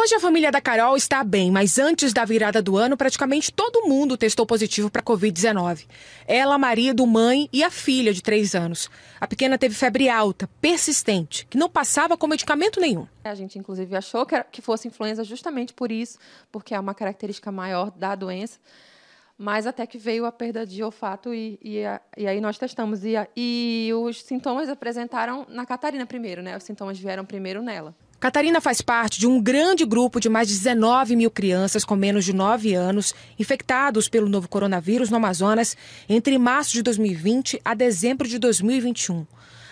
Hoje a família da Carol está bem, mas antes da virada do ano, praticamente todo mundo testou positivo para Covid-19. Ela, marido, mãe e a filha de três anos. A pequena teve febre alta, persistente, que não passava com medicamento nenhum. A gente, inclusive, achou que fosse influenza justamente por isso, porque é uma característica maior da doença mas até que veio a perda de olfato e, e, e aí nós testamos. E, e, os sintomas apresentaram na Catarina primeiro, né? Os sintomas vieram primeiro nela. Catarina faz parte de um grande grupo de mais de 19 mil crianças com menos de 9 anos infectados pelo novo coronavírus no Amazonas entre março de 2020 a dezembro de 2021.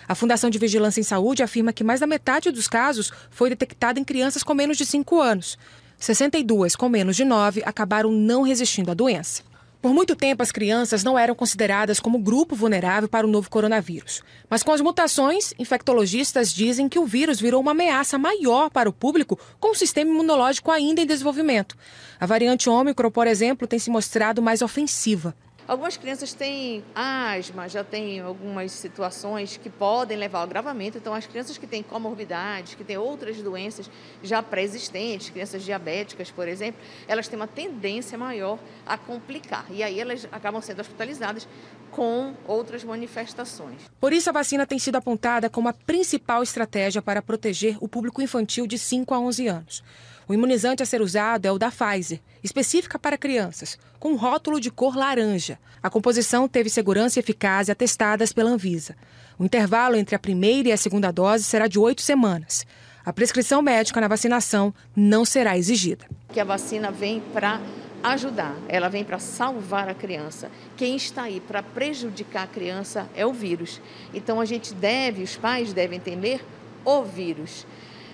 A Fundação de Vigilância em Saúde afirma que mais da metade dos casos foi detectada em crianças com menos de 5 anos. 62 com menos de 9 acabaram não resistindo à doença. Por muito tempo, as crianças não eram consideradas como grupo vulnerável para o novo coronavírus. Mas com as mutações, infectologistas dizem que o vírus virou uma ameaça maior para o público com o sistema imunológico ainda em desenvolvimento. A variante Ômicron, por exemplo, tem se mostrado mais ofensiva. Algumas crianças têm asma, já têm algumas situações que podem levar ao agravamento. Então, as crianças que têm comorbidades, que têm outras doenças já pré-existentes, crianças diabéticas, por exemplo, elas têm uma tendência maior a complicar. E aí elas acabam sendo hospitalizadas com outras manifestações. Por isso, a vacina tem sido apontada como a principal estratégia para proteger o público infantil de 5 a 11 anos. O imunizante a ser usado é o da Pfizer, específica para crianças, com rótulo de cor laranja. A composição teve segurança e eficácia atestadas pela Anvisa. O intervalo entre a primeira e a segunda dose será de oito semanas. A prescrição médica na vacinação não será exigida. Que a vacina vem para ajudar, ela vem para salvar a criança. Quem está aí para prejudicar a criança é o vírus. Então a gente deve, os pais devem entender o vírus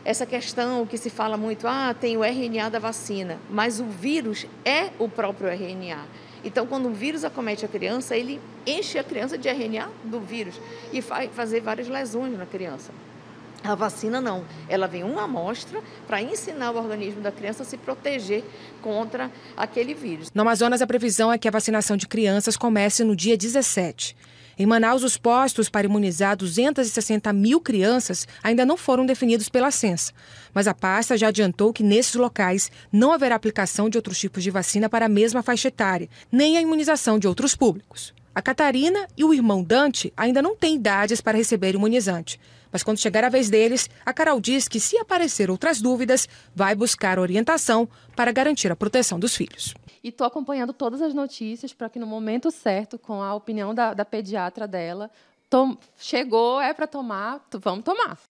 essa questão que se fala muito, ah, tem o RNA da vacina, mas o vírus é o próprio RNA. Então, quando um vírus acomete a criança, ele enche a criança de RNA do vírus e vai fazer várias lesões na criança. A vacina não, ela vem uma amostra para ensinar o organismo da criança a se proteger contra aquele vírus. No Amazonas, a previsão é que a vacinação de crianças comece no dia 17. Em Manaus, os postos para imunizar 260 mil crianças ainda não foram definidos pela Sensa, mas a pasta já adiantou que nesses locais não haverá aplicação de outros tipos de vacina para a mesma faixa etária, nem a imunização de outros públicos. A Catarina e o irmão Dante ainda não têm idades para receber imunizante. Mas quando chegar a vez deles, a Carol diz que se aparecer outras dúvidas, vai buscar orientação para garantir a proteção dos filhos. E estou acompanhando todas as notícias para que no momento certo, com a opinião da, da pediatra dela, tom, chegou, é para tomar, vamos tomar.